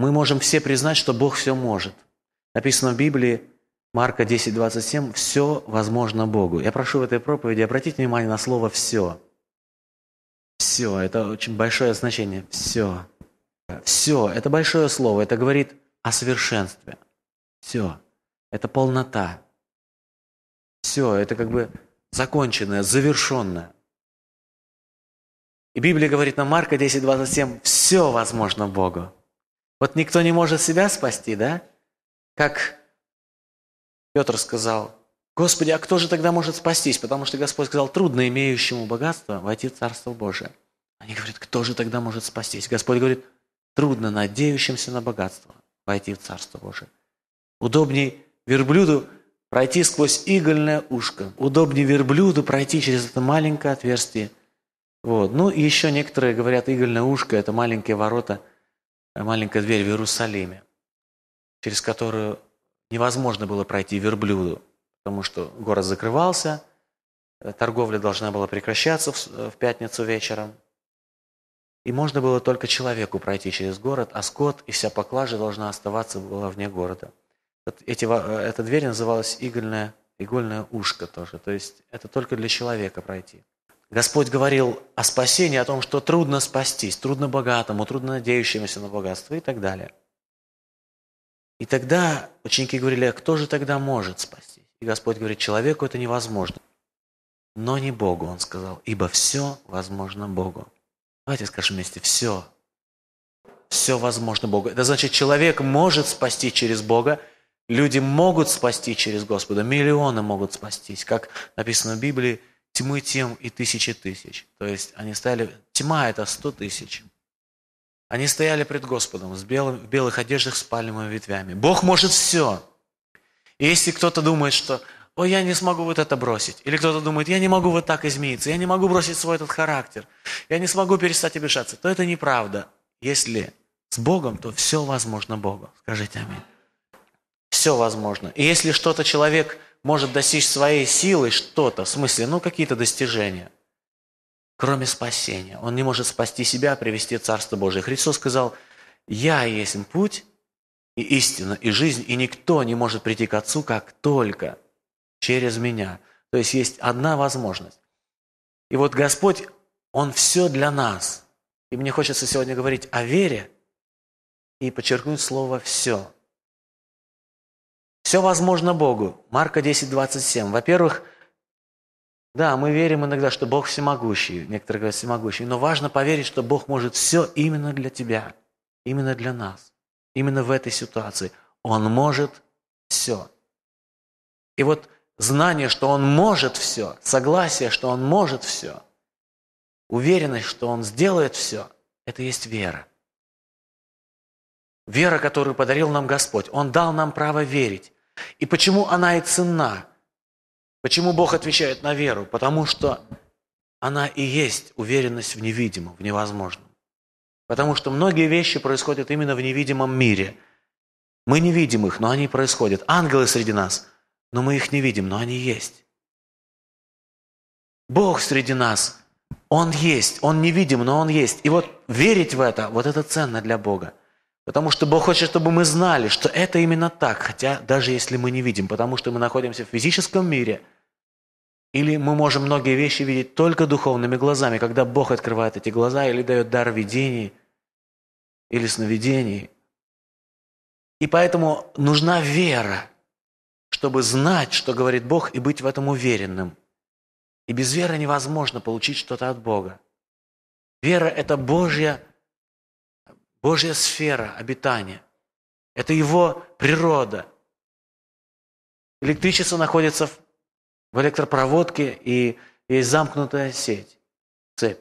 мы можем все признать, что Бог все может. Написано в Библии, Марка 10, 27, «Все возможно Богу». Я прошу в этой проповеди обратить внимание на слово «все». «Все» – это очень большое значение. «Все». «Все» – это большое слово, это говорит о совершенстве. «Все» – это полнота. «Все» – это как бы законченное, завершенное. И Библия говорит на Марка 10, 27, «Все возможно Богу». Вот никто не может себя спасти, да? Как Петр сказал, Господи, а кто же тогда может спастись? Потому что Господь сказал, трудно имеющему богатство войти в Царство Божие. Они говорят, кто же тогда может спастись? Господь говорит, трудно надеющимся на богатство войти в Царство Божие. Удобней верблюду пройти сквозь игольное ушко. Удобнее верблюду пройти через это маленькое отверстие. Вот. Ну и еще некоторые говорят, игольное ушко – это маленькие ворота – Э, маленькая дверь в Иерусалиме, через которую невозможно было пройти верблюду, потому что город закрывался, э, торговля должна была прекращаться э, в пятницу вечером. И можно было только человеку пройти через город, а скот и вся поклажа должна оставаться была вне города. Вот эти, эта дверь называлась игольное игольная ушко тоже. То есть это только для человека пройти. Господь говорил о спасении, о том, что трудно спастись, трудно богатому, трудно надеющемуся на богатство и так далее. И тогда ученики говорили, а кто же тогда может спастись? И Господь говорит, человеку это невозможно. Но не Богу, он сказал, ибо все возможно Богу. Давайте скажем вместе, все. Все возможно Богу. Это значит, человек может спасти через Бога, люди могут спасти через Господа, миллионы могут спастись. Как написано в Библии, тьмы тем и тысячи тысяч. То есть они стояли, тьма это сто тысяч. Они стояли пред Господом с белым, в белых одеждах с пальмовыми ветвями. Бог может все. И если кто-то думает, что «Ой, я не смогу вот это бросить», или кто-то думает «Я не могу вот так измениться», «Я не могу бросить свой этот характер», «Я не смогу перестать обижаться», то это неправда. Если с Богом, то все возможно Богу. Скажите аминь. Все возможно. И если что-то человек – может достичь своей силой что-то, в смысле, ну, какие-то достижения, кроме спасения. Он не может спасти себя, а привести Царство Божие. Христос сказал, «Я есть путь, и истина, и жизнь, и никто не может прийти к Отцу, как только через меня». То есть есть одна возможность. И вот Господь, Он все для нас. И мне хочется сегодня говорить о вере и подчеркнуть слово «все». Все возможно Богу. Марка 10, 27. Во-первых, да, мы верим иногда, что Бог всемогущий, некоторые говорят всемогущий, но важно поверить, что Бог может все именно для тебя, именно для нас, именно в этой ситуации. Он может все. И вот знание, что Он может все, согласие, что Он может все, уверенность, что Он сделает все, это есть вера. Вера, которую подарил нам Господь, Он дал нам право верить. И почему она и ценна? Почему Бог отвечает на веру? Потому что она и есть уверенность в невидимом, в невозможном. Потому что многие вещи происходят именно в невидимом мире. Мы не видим их, но они происходят. Ангелы среди нас, но мы их не видим, но они есть. Бог среди нас, Он есть, Он невидим, но Он есть. И вот верить в это, вот это ценно для Бога. Потому что Бог хочет, чтобы мы знали, что это именно так, хотя даже если мы не видим, потому что мы находимся в физическом мире, или мы можем многие вещи видеть только духовными глазами, когда Бог открывает эти глаза или дает дар видений или сновидений. И поэтому нужна вера, чтобы знать, что говорит Бог, и быть в этом уверенным. И без веры невозможно получить что-то от Бога. Вера – это Божья Божья сфера обитания. Это его природа. Электричество находится в, в электропроводке и есть замкнутая сеть, цепь,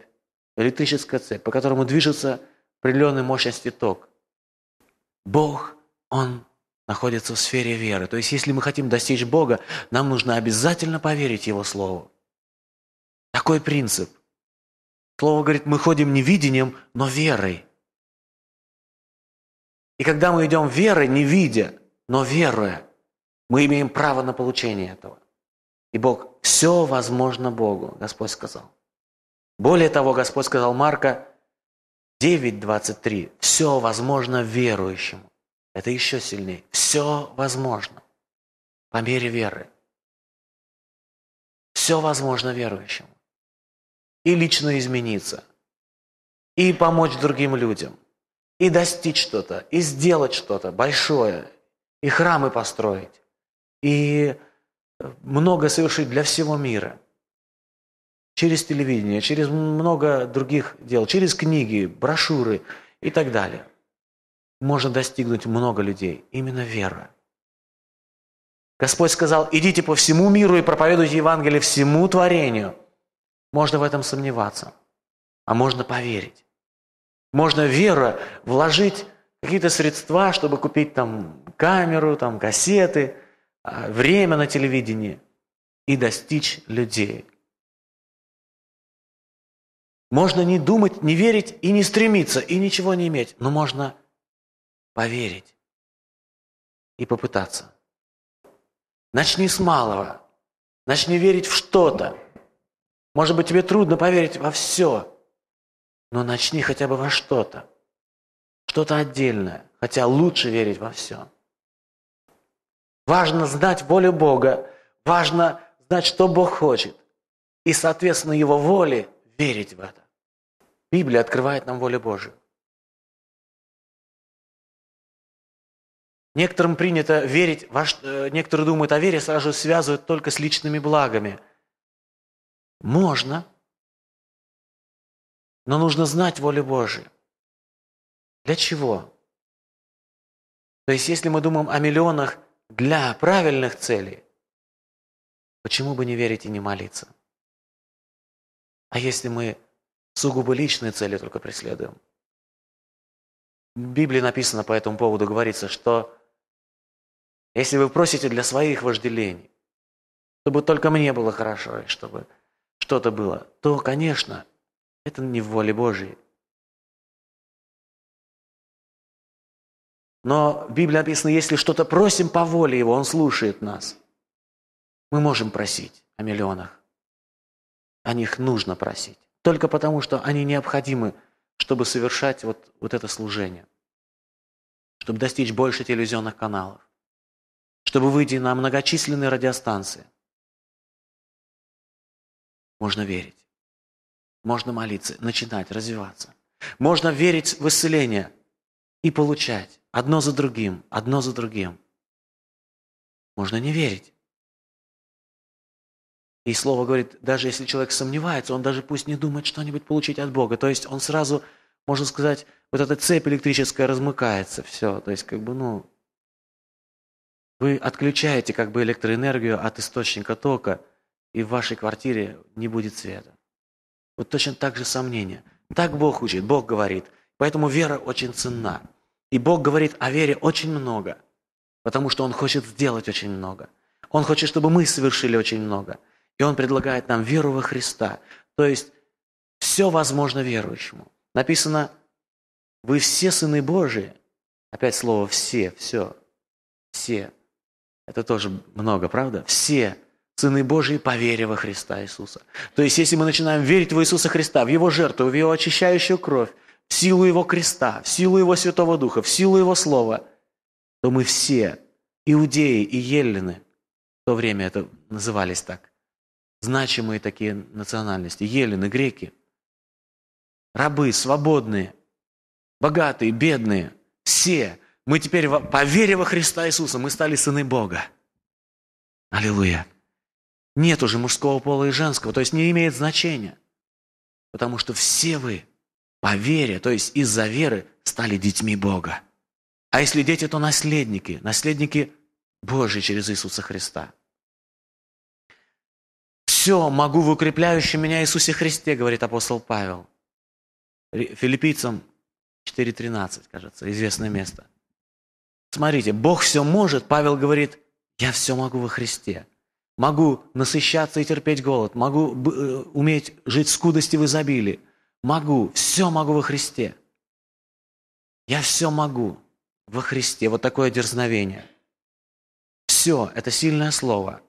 электрическая цепь, по которому движется определенной мощности ток. Бог, Он находится в сфере веры. То есть, если мы хотим достичь Бога, нам нужно обязательно поверить Его Слову. Такой принцип. Слово говорит, мы ходим не видением, но верой. И когда мы идем верой, не видя, но веруя, мы имеем право на получение этого. И Бог, все возможно Богу, Господь сказал. Более того, Господь сказал Марка 9.23, все возможно верующему. Это еще сильнее. Все возможно по мере веры. Все возможно верующему. И лично измениться, и помочь другим людям – и достичь что-то, и сделать что-то большое, и храмы построить, и э, много совершить для всего мира. Через телевидение, через много других дел, через книги, брошюры и так далее. Можно достигнуть много людей, именно вера. Господь сказал, идите по всему миру и проповедуйте Евангелие всему творению. Можно в этом сомневаться, а можно поверить. Можно вера вложить какие-то средства, чтобы купить там камеру, там кассеты, а, время на телевидении и достичь людей. Можно не думать, не верить и не стремиться, и ничего не иметь, но можно поверить и попытаться. Начни с малого, начни верить в что-то. Может быть, тебе трудно поверить во все, но начни хотя бы во что-то, что-то отдельное, хотя лучше верить во все. Важно знать волю Бога, важно знать, что Бог хочет, и, соответственно, Его воле верить в это. Библия открывает нам волю Божию. Некоторым принято верить, во что, э, некоторые думают о а вере, сразу связывают только с личными благами. Можно – но нужно знать волю Божию. Для чего? То есть, если мы думаем о миллионах для правильных целей, почему бы не верить и не молиться? А если мы сугубо личные цели только преследуем? В Библии написано по этому поводу, говорится, что если вы просите для своих вожделений, чтобы только мне было хорошо, и чтобы что-то было, то, конечно, это не в воле Божьей. Но в Библии написано, если что-то просим по воле Его, Он слушает нас. Мы можем просить о миллионах. О них нужно просить. Только потому, что они необходимы, чтобы совершать вот, вот это служение. Чтобы достичь больше телевизионных каналов. Чтобы выйти на многочисленные радиостанции. Можно верить. Можно молиться, начинать развиваться. Можно верить в исцеление и получать одно за другим, одно за другим. Можно не верить. И слово говорит, даже если человек сомневается, он даже пусть не думает что-нибудь получить от Бога. То есть он сразу, можно сказать, вот эта цепь электрическая размыкается, все. То есть как бы, ну, вы отключаете как бы электроэнергию от источника тока, и в вашей квартире не будет света. Вот точно так же сомнение. Так Бог учит, Бог говорит. Поэтому вера очень ценна. И Бог говорит о вере очень много, потому что Он хочет сделать очень много. Он хочет, чтобы мы совершили очень много. И Он предлагает нам веру во Христа. То есть все возможно верующему. Написано, вы все сыны Божии. Опять слово «все», «все», «все». Это тоже много, правда? «Все сыны Божии, поверя во Христа Иисуса. То есть, если мы начинаем верить в Иисуса Христа, в Его жертву, в Его очищающую кровь, в силу Его креста, в силу Его Святого Духа, в силу Его Слова, то мы все, иудеи и еллины, в то время это назывались так, значимые такие национальности, еллины, греки, рабы, свободные, богатые, бедные, все, мы теперь, по во Христа Иисуса, мы стали сыны Бога. Аллилуйя. Нет уже мужского пола и женского, то есть не имеет значения. Потому что все вы по вере, то есть из-за веры, стали детьми Бога. А если дети, то наследники, наследники Божьи через Иисуса Христа. «Все могу в укрепляющем меня Иисусе Христе», говорит апостол Павел. Филиппийцам 4.13, кажется, известное место. Смотрите, Бог все может, Павел говорит, я все могу во Христе – Могу насыщаться и терпеть голод. Могу э, уметь жить в скудости в изобилии. Могу. Все могу во Христе. Я все могу во Христе. Вот такое дерзновение. Все – это сильное слово.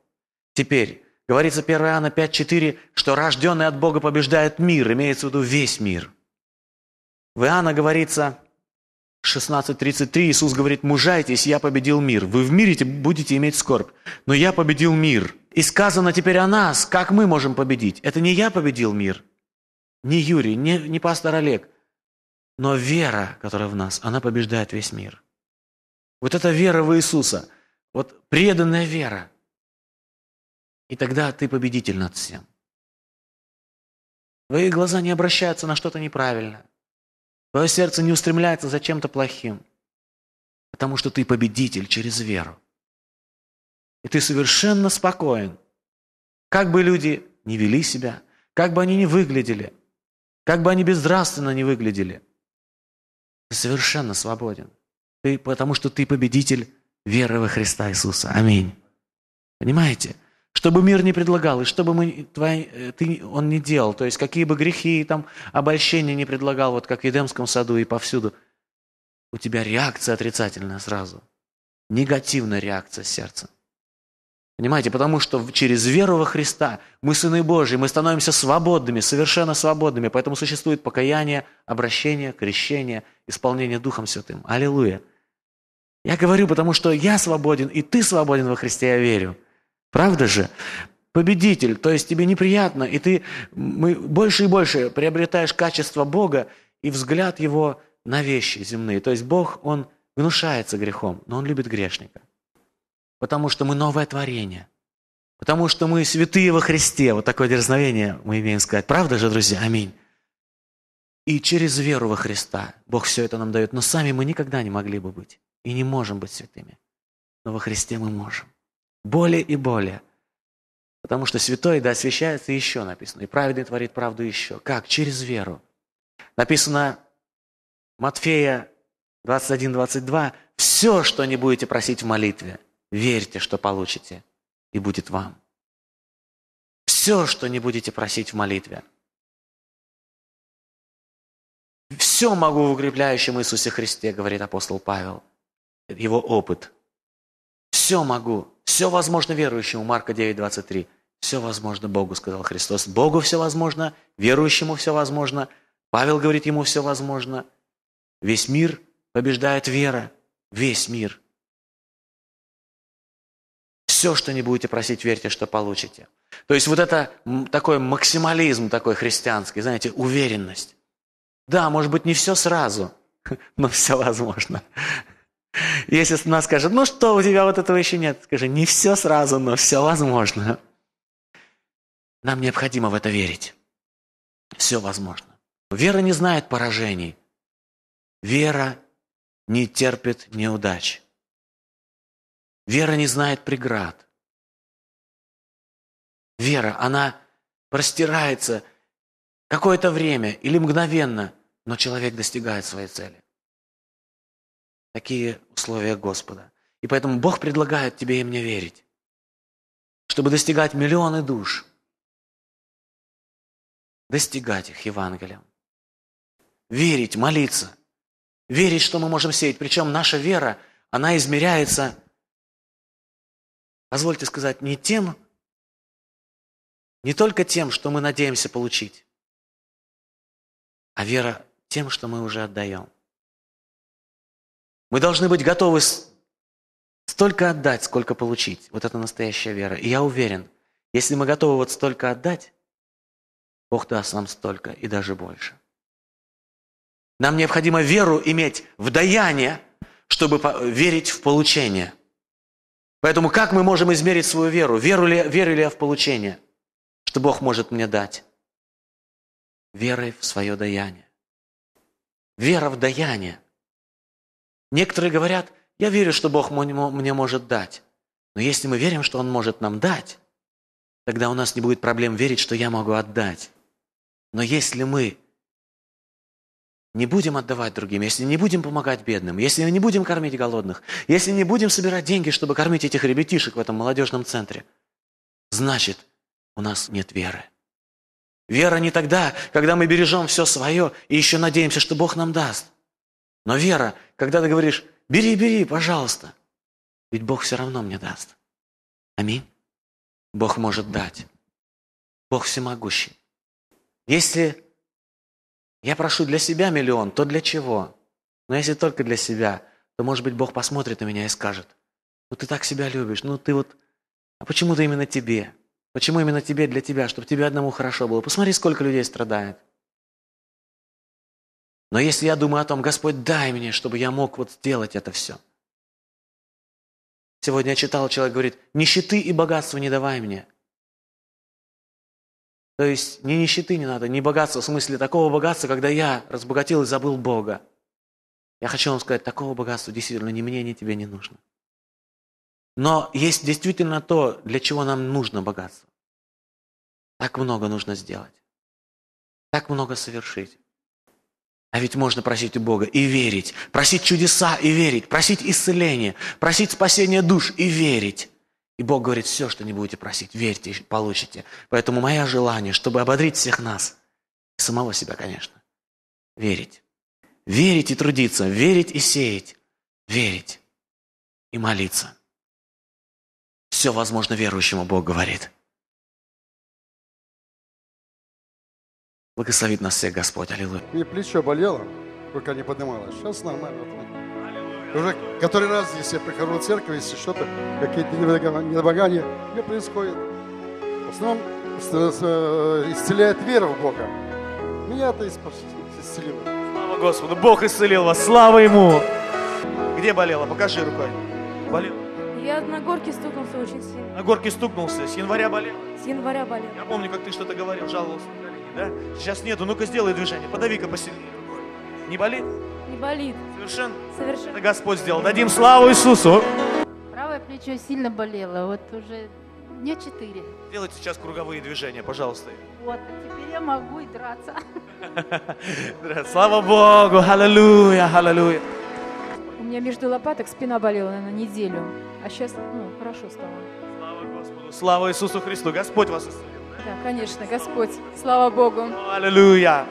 Теперь, говорится 1 Иоанна 5,4, что рожденный от Бога побеждает мир, имеется в виду весь мир. В Иоанна говорится 16.33, Иисус говорит, «Мужайтесь, я победил мир. Вы в мире будете иметь скорбь, но я победил мир». И сказано теперь о нас, как мы можем победить. Это не я победил мир, не Юрий, не, не пастор Олег, но вера, которая в нас, она побеждает весь мир. Вот эта вера в Иисуса, вот преданная вера. И тогда ты победитель над всем. Твои глаза не обращаются на что-то неправильное. Твое сердце не устремляется за чем-то плохим. Потому что ты победитель через веру и ты совершенно спокоен. Как бы люди не вели себя, как бы они не выглядели, как бы они безнравственно не выглядели, ты совершенно свободен. Ты, потому что ты победитель веры во Христа Иисуса. Аминь. Понимаете? Чтобы мир не предлагал, и чтобы мы, твои, э, ты, он не делал, то есть какие бы грехи и там обольщения не предлагал, вот как в Едемском саду и повсюду, у тебя реакция отрицательная сразу. Негативная реакция сердца. Понимаете, потому что через веру во Христа мы сыны Божьи, мы становимся свободными, совершенно свободными. Поэтому существует покаяние, обращение, крещение, исполнение Духом Святым. Аллилуйя. Я говорю, потому что я свободен, и ты свободен во Христе, я верю. Правда же? Победитель, то есть тебе неприятно, и ты мы, больше и больше приобретаешь качество Бога и взгляд Его на вещи земные. То есть Бог, Он гнушается грехом, но Он любит грешника потому что мы новое творение, потому что мы святые во Христе. Вот такое дерзновение мы имеем сказать. Правда же, друзья? Аминь. И через веру во Христа Бог все это нам дает. Но сами мы никогда не могли бы быть и не можем быть святыми. Но во Христе мы можем. Более и более. Потому что святой да освящается еще написано. И праведный творит правду еще. Как? Через веру. Написано Матфея 21-22. Все, что не будете просить в молитве – верьте, что получите, и будет вам. Все, что не будете просить в молитве. Все могу в укрепляющем Иисусе Христе, говорит апостол Павел. Его опыт. Все могу. Все возможно верующему. Марка 9, 23. Все возможно Богу, сказал Христос. Богу все возможно, верующему все возможно. Павел говорит ему все возможно. Весь мир побеждает вера. Весь мир все, что не будете просить, верьте, что получите. То есть вот это такой максимализм такой христианский, знаете, уверенность. Да, может быть, не все сразу, но все возможно. Если нас скажет, ну что, у тебя вот этого еще нет, скажи, не все сразу, но все возможно. Нам необходимо в это верить. Все возможно. Вера не знает поражений. Вера не терпит неудач. Вера не знает преград. Вера, она простирается какое-то время или мгновенно, но человек достигает своей цели. Такие условия Господа. И поэтому Бог предлагает тебе и мне верить, чтобы достигать миллионы душ, достигать их Евангелием, верить, молиться, верить, что мы можем сеять. Причем наша вера, она измеряется – позвольте сказать, не тем, не только тем, что мы надеемся получить, а вера тем, что мы уже отдаем. Мы должны быть готовы столько отдать, сколько получить. Вот это настоящая вера. И я уверен, если мы готовы вот столько отдать, Бог даст нам столько и даже больше. Нам необходимо веру иметь в даяние, чтобы верить в получение – Поэтому как мы можем измерить свою веру? Веру ли, верю ли я в получение, что Бог может мне дать? Верой в свое даяние. Вера в даяние. Некоторые говорят, я верю, что Бог мне может дать. Но если мы верим, что Он может нам дать, тогда у нас не будет проблем верить, что я могу отдать. Но если мы не будем отдавать другим, если не будем помогать бедным, если не будем кормить голодных, если не будем собирать деньги, чтобы кормить этих ребятишек в этом молодежном центре, значит, у нас нет веры. Вера не тогда, когда мы бережем все свое и еще надеемся, что Бог нам даст. Но вера, когда ты говоришь, бери, бери, пожалуйста, ведь Бог все равно мне даст. Аминь. Бог может дать. Бог всемогущий. Если я прошу для себя миллион, то для чего? Но если только для себя, то, может быть, Бог посмотрит на меня и скажет, ну ты так себя любишь, ну ты вот... А почему-то именно тебе. Почему именно тебе, для тебя, чтобы тебе одному хорошо было? Посмотри, сколько людей страдает. Но если я думаю о том, Господь, дай мне, чтобы я мог вот сделать это все. Сегодня я читал, человек говорит, нищеты и богатства не давай мне. То есть ни нищеты не надо, ни богатства, в смысле такого богатства, когда я разбогател и забыл Бога. Я хочу вам сказать, такого богатства действительно ни мне, ни тебе не нужно. Но есть действительно то, для чего нам нужно богатство. Так много нужно сделать. Так много совершить. А ведь можно просить у Бога и верить, просить чудеса и верить, просить исцеление, просить спасения душ и верить. И Бог говорит, все, что не будете просить, верьте, получите. Поэтому мое желание, чтобы ободрить всех нас, самого себя, конечно, верить. Верить и трудиться, верить и сеять, верить и молиться. Все возможно верующему, Бог говорит. Благословит нас всех Господь, аллилуйя. Мне плечо болело, пока не поднималось. Сейчас нормально. Уже который раз здесь я прихожу в церковь, если что-то, какие-то недомогания, мне происходит. В основном э, э, исцеляет вера в Бога. Меня-то исцелило. Слава Господу! Бог исцелил вас! Слава Ему! Где болела? Покажи рукой. Болела? Я на горке стукнулся очень сильно. На горке стукнулся? С января болел? С января болел. Я помню, как ты что-то говорил, жаловался на колени, да? Сейчас нету. Ну-ка, сделай движение. Подави-ка посильнее рукой. Не болит? Не болит. Совершенно. Совершенно. Это Господь сделал. Дадим славу Иисусу. Правое плечо сильно болело, вот уже дня четыре. Делайте сейчас круговые движения, пожалуйста. Вот, а теперь я могу и драться. Слава Богу, аллилуйя, аллилуйя. У меня между лопаток спина болела, на неделю. А сейчас, ну, хорошо стало. Слава Господу, слава Иисусу Христу. Господь вас исцелил. Да, конечно, Господь. Слава Богу. Аллилуйя.